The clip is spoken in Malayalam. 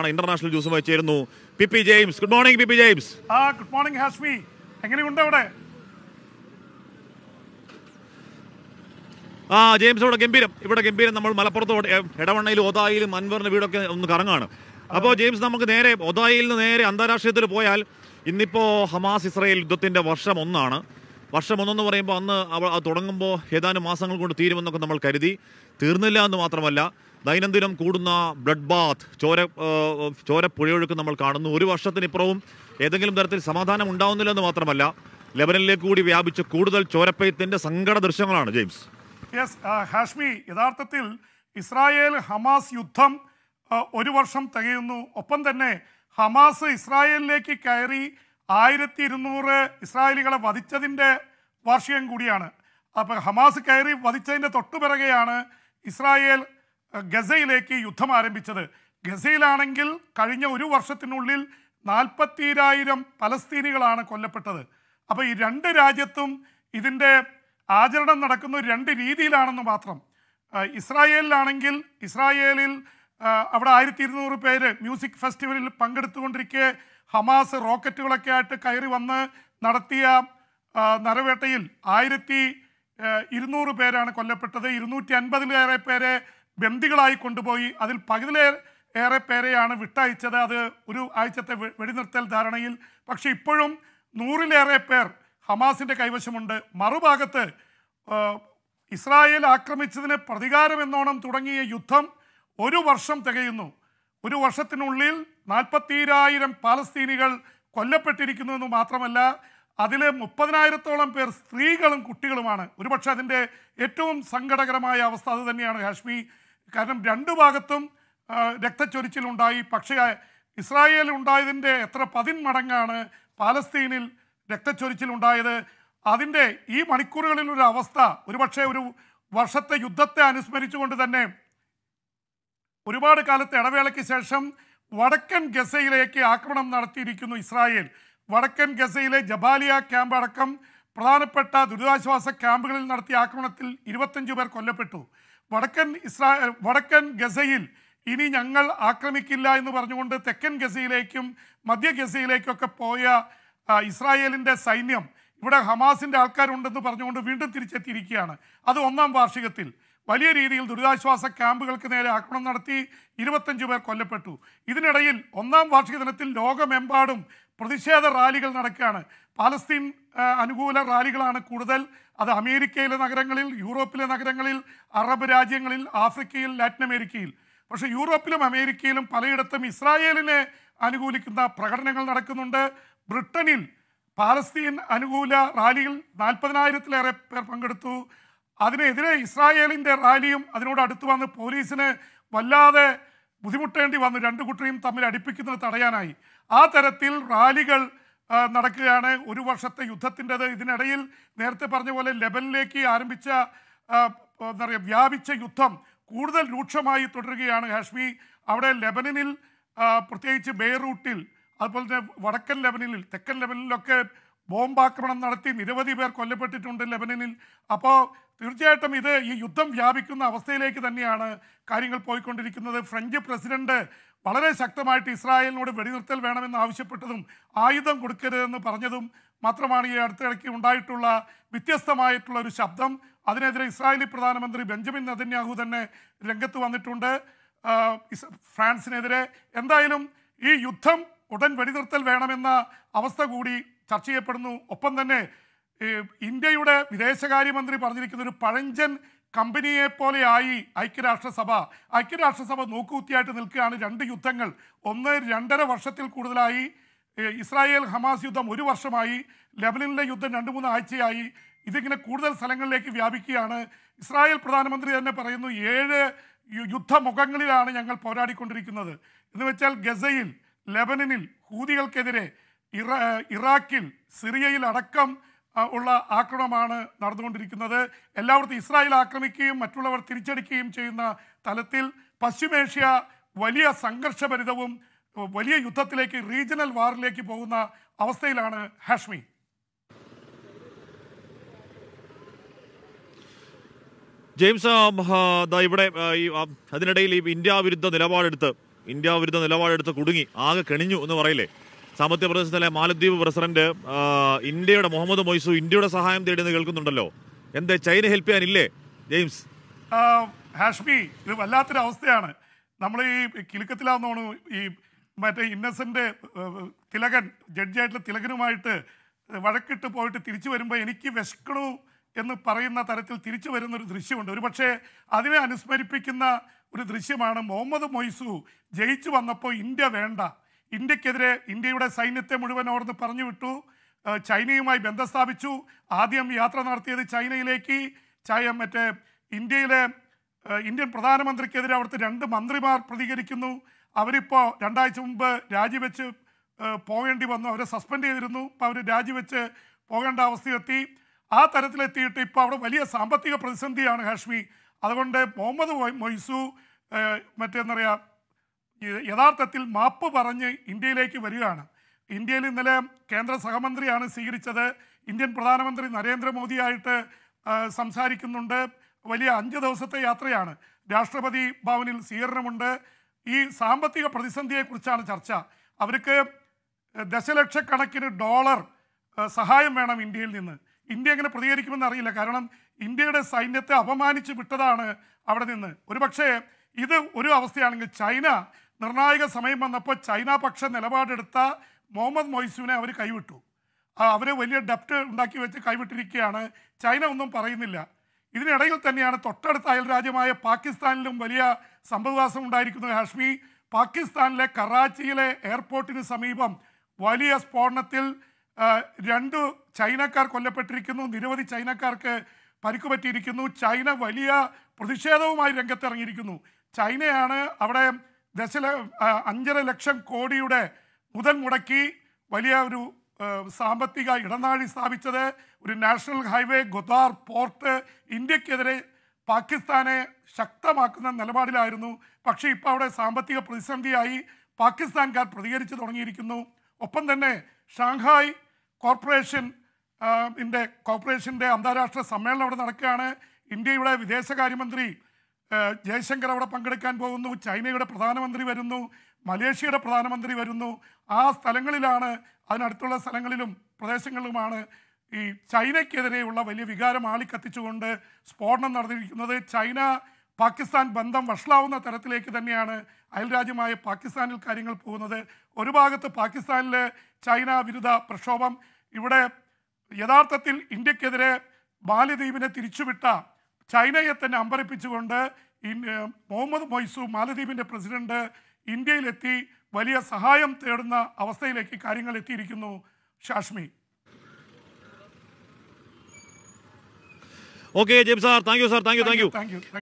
ആണ് ഇന്റർനാഷണൽ ന്യൂസുമായി ചേരുന്നു P P James good morning P P James ആ ഗുഡ് മോർണിംഗ് ഹാസ്മി എങ്ങനെയുണ്ട് അവിടെ ആ ജെയിംസ് ഇവിടെ ഗംഭീരം ഇവിടെ ഗംഭീരം നമ്മൾ മലപ്പുറത്ത് എടവണ്ണയിലും ഒതായിലും അൻവറിന്റെ വീടൊക്കെ ഒന്ന് കറങ്ങാണ് അപ്പോൾ ജെയിംസ് നമുക്ക് നേരെ ഒതായിൽ നിന്ന് നേരെ അന്താരാഷ്ട്രീയത്തിൽ പോയാൽ ഇന്നിപ്പോൾ ഹമാസ് ഇസ്രായേൽ യുദ്ധത്തിന്റെ വർഷം ഒന്നാണ് വർഷം ഒന്നെന്ന് പറയുമ്പോൾ അന്ന് അത് തുടങ്ങുമ്പോൾ ഏതാനും മാസങ്ങൾ കൊണ്ട് തീരുമെന്നൊക്കെ നമ്മൾ കരുതി തീർന്നില്ല എന്ന് മാത്രമല്ല ദൈനംദിനം കൂടുന്ന ബ്ലഡ് ബാത്ത് ചോര ചോര പുഴയൊഴുക്ക് നമ്മൾ കാണുന്നു ഒരു വർഷത്തിനിപ്പുറവും ഏതെങ്കിലും തരത്തിൽ സമാധാനം ഉണ്ടാവുന്നില്ലെന്ന് മാത്രമല്ല ലെബനനിലേക്ക് കൂടി വ്യാപിച്ച് കൂടുതൽ ചോരപ്പയത്തിന്റെ സങ്കട ദൃശ്യങ്ങളാണ് ജെയിംസ് യെസ് ഹാഷ്മി യഥാർത്ഥത്തിൽ ഇസ്രായേൽ ഹമാസ് യുദ്ധം ഒരു വർഷം തികയുന്നു ഒപ്പം തന്നെ ഹമാസ് ഇസ്രായേലിലേക്ക് കയറി ആയിരത്തി ഇരുന്നൂറ് ഇസ്രായേലികളെ വധിച്ചതിൻ്റെ വാർഷികം കൂടിയാണ് അപ്പം ഹമാസ് കയറി വധിച്ചതിൻ്റെ തൊട്ടുപിറകെയാണ് ഇസ്രായേൽ ഗസയിലേക്ക് യുദ്ധം ആരംഭിച്ചത് ഗസയിലാണെങ്കിൽ കഴിഞ്ഞ ഒരു വർഷത്തിനുള്ളിൽ നാൽപ്പത്തിരായിരം പലസ്തീനികളാണ് കൊല്ലപ്പെട്ടത് അപ്പോൾ ഈ രണ്ട് രാജ്യത്തും ഇതിൻ്റെ ആചരണം നടക്കുന്ന രണ്ട് രീതിയിലാണെന്ന് മാത്രം ഇസ്രായേലിലാണെങ്കിൽ ഇസ്രായേലിൽ അവിടെ ആയിരത്തി ഇരുന്നൂറ് പേര് മ്യൂസിക് ഫെസ്റ്റിവലിൽ പങ്കെടുത്തുകൊണ്ടിരിക്കെ ഹമാസ് റോക്കറ്റുകളൊക്കെ ആയിട്ട് കയറി വന്ന് നടത്തിയ നരവേട്ടയിൽ ആയിരത്തി ഇരുന്നൂറ് പേരാണ് കൊല്ലപ്പെട്ടത് ഇരുന്നൂറ്റി അൻപതിലേറെ പേരെ ബന്ദികളായി കൊണ്ടുപോയി അതിൽ പകുതിലേ ഏറെ പേരെയാണ് വിട്ടയച്ചത് അത് ഒരു ആഴ്ചത്തെ വെടിനിർത്തൽ ധാരണയിൽ പക്ഷേ ഇപ്പോഴും നൂറിലേറെ പേർ ഹമാസിൻ്റെ കൈവശമുണ്ട് മറുഭാഗത്ത് ഇസ്രായേൽ ആക്രമിച്ചതിന് പ്രതികാരമെന്നോണം തുടങ്ങിയ യുദ്ധം ഒരു വർഷം തികയുന്നു ഒരു വർഷത്തിനുള്ളിൽ നാൽപ്പത്തിരായിരം പാലസ്തീനികൾ കൊല്ലപ്പെട്ടിരിക്കുന്നു എന്ന് മാത്രമല്ല അതിൽ മുപ്പതിനായിരത്തോളം പേർ സ്ത്രീകളും കുട്ടികളുമാണ് ഒരുപക്ഷെ അതിൻ്റെ ഏറ്റവും സങ്കടകരമായ അവസ്ഥ അത് തന്നെയാണ് കാശ്മീർ കാരണം രണ്ട് ഭാഗത്തും രക്തച്ചൊരിച്ചിലുണ്ടായി പക്ഷേ ഇസ്രായേൽ ഉണ്ടായതിൻ്റെ എത്ര പതിന്മടങ്ങാണ് പാലസ്തീനിൽ രക്തച്ചൊരിച്ചിലുണ്ടായത് അതിൻ്റെ ഈ മണിക്കൂറുകളിൽ ഒരു അവസ്ഥ ഒരുപക്ഷെ ഒരു വർഷത്തെ യുദ്ധത്തെ അനുസ്മരിച്ചുകൊണ്ട് തന്നെ ഒരുപാട് കാലത്തെ ഇടവേളയ്ക്ക് ശേഷം വടക്കൻ ഗസയിലേക്ക് ആക്രമണം നടത്തിയിരിക്കുന്നു ഇസ്രായേൽ വടക്കൻ ഗസയിലെ ജബാലിയ ക്യാമ്പ് അടക്കം പ്രധാനപ്പെട്ട ദുരിതാശ്വാസ ക്യാമ്പുകളിൽ നടത്തിയ ആക്രമണത്തിൽ ഇരുപത്തഞ്ച് പേർ കൊല്ലപ്പെട്ടു വടക്കൻ ഇസ്രാ വടക്കൻ ഗസയിൽ ഇനി ഞങ്ങൾ ആക്രമിക്കില്ല എന്ന് പറഞ്ഞുകൊണ്ട് തെക്കൻ ഗസയിലേക്കും മധ്യ ഗസയിലേക്കൊക്കെ പോയ ഇസ്രായേലിൻ്റെ സൈന്യം ഇവിടെ ഹമാസിൻ്റെ ആൾക്കാരുണ്ടെന്ന് പറഞ്ഞുകൊണ്ട് വീണ്ടും തിരിച്ചെത്തിയിരിക്കുകയാണ് അത് ഒന്നാം വാർഷികത്തിൽ വലിയ രീതിയിൽ ദുരിതാശ്വാസ ക്യാമ്പുകൾക്ക് നേരെ ആക്രമണം നടത്തി ഇരുപത്തഞ്ച് പേർ കൊല്ലപ്പെട്ടു ഇതിനിടയിൽ ഒന്നാം വാർഷിക ദിനത്തിൽ ലോകമെമ്പാടും പ്രതിഷേധ റാലികൾ നടക്കുകയാണ് പാലസ്തീൻ അനുകൂല റാലികളാണ് കൂടുതൽ അത് അമേരിക്കയിലെ നഗരങ്ങളിൽ യൂറോപ്പിലെ നഗരങ്ങളിൽ അറബ് രാജ്യങ്ങളിൽ ആഫ്രിക്കയിൽ ലാറ്റിൻ അമേരിക്കയിൽ പക്ഷേ യൂറോപ്പിലും അമേരിക്കയിലും പലയിടത്തും ഇസ്രായേലിനെ അനുകൂലിക്കുന്ന പ്രകടനങ്ങൾ നടക്കുന്നുണ്ട് ബ്രിട്ടനിൽ പാലസ്തീൻ അനുകൂല റാലിയിൽ നാൽപ്പതിനായിരത്തിലേറെ പേർ പങ്കെടുത്തു അതിനെതിരെ ഇസ്രായേലിൻ്റെ റാലിയും അതിനോട് അടുത്ത് വന്ന് പോലീസിന് വല്ലാതെ ബുദ്ധിമുട്ടേണ്ടി വന്നു രണ്ട് കുട്ടിയും തമ്മിൽ അടുപ്പിക്കുന്നത് തടയാനായി ആ തരത്തിൽ റാലികൾ നടക്കുകയാണ് ഒരു വർഷത്തെ യുദ്ധത്തിൻ്റെത് ഇതിനിടയിൽ നേരത്തെ പറഞ്ഞ പോലെ ലെബനിലേക്ക് ആരംഭിച്ച എന്താ പറയുക വ്യാപിച്ച യുദ്ധം കൂടുതൽ രൂക്ഷമായി തുടരുകയാണ് ഹാഷ്മി അവിടെ ലെബനനിൽ പ്രത്യേകിച്ച് ബെയ്റൂട്ടിൽ അതുപോലെ തന്നെ വടക്കൻ ലെബനിലിൽ തെക്കൻ ലെബനിലൊക്കെ ബോംബാക്രമണം നടത്തി നിരവധി പേർ കൊല്ലപ്പെട്ടിട്ടുണ്ട് ലെബനനിൽ അപ്പോൾ തീർച്ചയായിട്ടും ഇത് ഈ യുദ്ധം വ്യാപിക്കുന്ന അവസ്ഥയിലേക്ക് തന്നെയാണ് കാര്യങ്ങൾ പോയിക്കൊണ്ടിരിക്കുന്നത് ഫ്രഞ്ച് പ്രസിഡന്റ് വളരെ ശക്തമായിട്ട് ഇസ്രായേലിനോട് വെടിനിർത്തൽ വേണമെന്ന് ആവശ്യപ്പെട്ടതും ആയുധം കൊടുക്കരുതെന്ന് പറഞ്ഞതും മാത്രമാണ് ഈ അടുത്തിടയ്ക്ക് ഉണ്ടായിട്ടുള്ള വ്യത്യസ്തമായിട്ടുള്ള ഒരു ശബ്ദം അതിനെതിരെ ഇസ്രായേലി പ്രധാനമന്ത്രി ബെഞ്ചമിൻ നദന്യാഹു തന്നെ രംഗത്ത് വന്നിട്ടുണ്ട് ഫ്രാൻസിനെതിരെ എന്തായാലും ഈ യുദ്ധം ഉടൻ വെടിനിർത്തൽ വേണമെന്ന അവസ്ഥ കൂടി ചർച്ച ചെയ്യപ്പെടുന്നു ഒപ്പം തന്നെ ഇന്ത്യയുടെ വിദേശകാര്യമന്ത്രി പറഞ്ഞിരിക്കുന്ന ഒരു പഴഞ്ചൻ കമ്പനിയെ പോലെയായി ഐക്യരാഷ്ട്രസഭ ഐക്യരാഷ്ട്രസഭ നോക്കുകുത്തിയായിട്ട് നിൽക്കുകയാണ് രണ്ട് യുദ്ധങ്ങൾ ഒന്ന് രണ്ടര വർഷത്തിൽ കൂടുതലായി ഇസ്രായേൽ ഹമാസ് യുദ്ധം ഒരു വർഷമായി ലെബനനിലെ യുദ്ധം രണ്ട് മൂന്ന് ആഴ്ചയായി ഇതിങ്ങനെ കൂടുതൽ സ്ഥലങ്ങളിലേക്ക് വ്യാപിക്കുകയാണ് ഇസ്രായേൽ പ്രധാനമന്ത്രി തന്നെ പറയുന്നു ഏഴ് യുദ്ധമുഖങ്ങളിലാണ് ഞങ്ങൾ പോരാടിക്കൊണ്ടിരിക്കുന്നത് എന്ന് വെച്ചാൽ ഗസയിൽ ലെബനനിൽ ഹൂതികൾക്കെതിരെ ഇറാ ഇറാഖിൽ സിറിയയിൽ അടക്കം ഉള്ള ആക്രമണമാണ് നടന്നുകൊണ്ടിരിക്കുന്നത് എല്ലാവർക്കും ഇസ്രായേൽ ആക്രമിക്കുകയും മറ്റുള്ളവർ തിരിച്ചടിക്കുകയും ചെയ്യുന്ന തലത്തിൽ പശ്ചിമേഷ്യ വലിയ സംഘർഷഭരിതവും വലിയ യുദ്ധത്തിലേക്ക് റീജിയണൽ വാറിലേക്ക് പോകുന്ന അവസ്ഥയിലാണ് ഹാഷ്മി ജെയിംസ് ഇവിടെ ഈ അതിനിടയിൽ ഈ ഇന്ത്യ വിരുദ്ധ നിലപാടെടുത്ത് ഇന്ത്യ വിരുദ്ധ നിലപാടെടുത്ത് കുടുങ്ങി ആകെ കെണിഞ്ഞു എന്ന് പറയില്ലേ സാമ്പത്തിക പ്രദേശത്തിലെ മാലദ്വീപ് പ്രസിഡന്റ് ഇന്ത്യയുടെ മുഹമ്മദ് മൊയ്സു ഇന്ത്യയുടെ സഹായം തേടിയെന്ന് കേൾക്കുന്നുണ്ടല്ലോ എന്തേ ചൈന ഹെൽപ്പ് ചെയ്യാനില്ലേ ജെയിംസ് ഹാഷ്മി ഇത് വല്ലാത്തൊരു അവസ്ഥയാണ് നമ്മൾ ഈ കിലുക്കത്തിലാവുന്നതാണ് ഈ മറ്റേ ഇന്നസെന്റ് തിലകൻ ജഡ്ജിയായിട്ടുള്ള തിലകനുമായിട്ട് വഴക്കിട്ട് പോയിട്ട് തിരിച്ചു വരുമ്പോൾ എനിക്ക് വിശക്കണു എന്ന് പറയുന്ന തരത്തിൽ തിരിച്ചു വരുന്ന ഒരു ദൃശ്യമുണ്ട് ഒരുപക്ഷെ അതിനെ അനുസ്മരിപ്പിക്കുന്ന ഒരു ദൃശ്യമാണ് മുഹമ്മദ് മൊയ്സു ജയിച്ചു വന്നപ്പോൾ ഇന്ത്യ വേണ്ട ഇന്ത്യക്കെതിരെ ഇന്ത്യയുടെ സൈന്യത്തെ മുഴുവൻ ഓർന്ന് പറഞ്ഞു വിട്ടു ചൈനയുമായി ബന്ധം സ്ഥാപിച്ചു ആദ്യം യാത്ര നടത്തിയത് ചൈനയിലേക്ക് ചൈന മറ്റേ ഇന്ത്യയിലെ ഇന്ത്യൻ പ്രധാനമന്ത്രിക്കെതിരെ അവിടുത്തെ രണ്ട് മന്ത്രിമാർ പ്രതികരിക്കുന്നു അവരിപ്പോൾ രണ്ടാഴ്ച മുമ്പ് രാജിവെച്ച് പോകേണ്ടി വന്നു അവരെ സസ്പെൻഡ് ചെയ്തിരുന്നു ഇപ്പോൾ അവർ രാജിവെച്ച് പോകേണ്ട അവസ്ഥയെത്തി ആ തരത്തിലെത്തിയിട്ട് ഇപ്പോൾ അവിടെ വലിയ സാമ്പത്തിക പ്രതിസന്ധിയാണ് ഹാഷ്മി അതുകൊണ്ട് മുഹമ്മദ് മൊയ്സു മറ്റെന്താ പറയുക യഥാർത്ഥത്തിൽ മാപ്പ് പറഞ്ഞ് ഇന്ത്യയിലേക്ക് വരികയാണ് ഇന്ത്യയിൽ ഇന്നലെ കേന്ദ്ര സഹമന്ത്രിയാണ് സ്വീകരിച്ചത് ഇന്ത്യൻ പ്രധാനമന്ത്രി നരേന്ദ്രമോദിയായിട്ട് സംസാരിക്കുന്നുണ്ട് വലിയ അഞ്ച് ദിവസത്തെ യാത്രയാണ് രാഷ്ട്രപതി ഭവനിൽ സ്വീകരണമുണ്ട് ഈ സാമ്പത്തിക പ്രതിസന്ധിയെക്കുറിച്ചാണ് ചർച്ച അവർക്ക് ദശലക്ഷക്കണക്കിന് ഡോളർ സഹായം വേണം ഇന്ത്യയിൽ നിന്ന് ഇന്ത്യ എങ്ങനെ പ്രതികരിക്കുമെന്ന് അറിയില്ല കാരണം ഇന്ത്യയുടെ സൈന്യത്തെ അപമാനിച്ച് വിട്ടതാണ് അവിടെ നിന്ന് ഒരുപക്ഷേ ഇത് ഒരു അവസ്ഥയാണെങ്കിൽ ചൈന നിർണായക സമയം വന്നപ്പോൾ ചൈന പക്ഷ നിലപാടെടുത്ത മുഹമ്മദ് മൊയ്സുവിനെ അവർ കൈവിട്ടു അവർ വലിയ ഡെപ്റ്റ് ഉണ്ടാക്കി വെച്ച് കൈവിട്ടിരിക്കുകയാണ് ചൈന ഒന്നും പറയുന്നില്ല ഇതിനിടയിൽ തന്നെയാണ് തൊട്ടടുത്ത അയൽരാജ്യമായ പാകിസ്ഥാനിലും വലിയ സംഭവവാസം ഉണ്ടായിരിക്കുന്നത് ഹാഷ്മി പാകിസ്ഥാനിലെ കറാച്ചിയിലെ എയർപോർട്ടിന് സമീപം വലിയ സ്ഫോടനത്തിൽ രണ്ട് ചൈനക്കാർ കൊല്ലപ്പെട്ടിരിക്കുന്നു നിരവധി ചൈനക്കാർക്ക് പരിക്ക് പറ്റിയിരിക്കുന്നു ചൈന വലിയ പ്രതിഷേധവുമായി രംഗത്തിറങ്ങിയിരിക്കുന്നു ചൈനയാണ് അവിടെ ദശല അഞ്ചര ലക്ഷം കോടിയുടെ മുതൽ മുടക്കി വലിയ ഒരു സാമ്പത്തിക ഇടനാഴി സ്ഥാപിച്ചത് ഒരു നാഷണൽ ഹൈവേ ഗുദാർ പോർട്ട് ഇന്ത്യക്കെതിരെ പാകിസ്ഥാനെ ശക്തമാക്കുന്ന നിലപാടിലായിരുന്നു പക്ഷേ ഇപ്പോൾ അവിടെ സാമ്പത്തിക പ്രതിസന്ധിയായി പാകിസ്ഥാൻകാർ പ്രതികരിച്ചു തുടങ്ങിയിരിക്കുന്നു ഒപ്പം തന്നെ ഷാങ്ഹായ് കോർപ്പറേഷൻ ഇൻ്റെ കോർപ്പറേഷൻ്റെ അന്താരാഷ്ട്ര സമ്മേളനം അവിടെ നടക്കുകയാണ് ഇന്ത്യയുടെ വിദേശകാര്യമന്ത്രി ജയശങ്കർ അവിടെ പങ്കെടുക്കാൻ പോകുന്നു ചൈനയുടെ പ്രധാനമന്ത്രി വരുന്നു മലേഷ്യയുടെ പ്രധാനമന്ത്രി വരുന്നു ആ സ്ഥലങ്ങളിലാണ് അതിനടുത്തുള്ള സ്ഥലങ്ങളിലും പ്രദേശങ്ങളിലുമാണ് ഈ ചൈനയ്ക്കെതിരെയുള്ള വലിയ വികാരം ആളിക്കത്തിച്ചുകൊണ്ട് സ്ഫോടനം നടന്നിരിക്കുന്നത് ചൈന പാകിസ്ഥാൻ ബന്ധം വഷളാവുന്ന തരത്തിലേക്ക് തന്നെയാണ് അയൽരാജ്യമായ പാകിസ്ഥാനിൽ കാര്യങ്ങൾ പോകുന്നത് ഒരു ഭാഗത്ത് പാകിസ്ഥാനിലെ ചൈന വിരുദ്ധ പ്രക്ഷോഭം ഇവിടെ യഥാർത്ഥത്തിൽ ഇന്ത്യക്കെതിരെ ബാലദ്വീപിനെ തിരിച്ചുവിട്ട ചൈനയെ തന്നെ അമ്പരപ്പിച്ചുകൊണ്ട് മുഹമ്മദ് മൊയ്സു മാലദ്വീപിൻ്റെ പ്രസിഡന്റ് ഇന്ത്യയിലെത്തി വലിയ സഹായം തേടുന്ന അവസ്ഥയിലേക്ക് കാര്യങ്ങൾ എത്തിയിരിക്കുന്നു ഷാഷ്മി ഓക്കെ ജെബ് sir thank you sir thank you thank U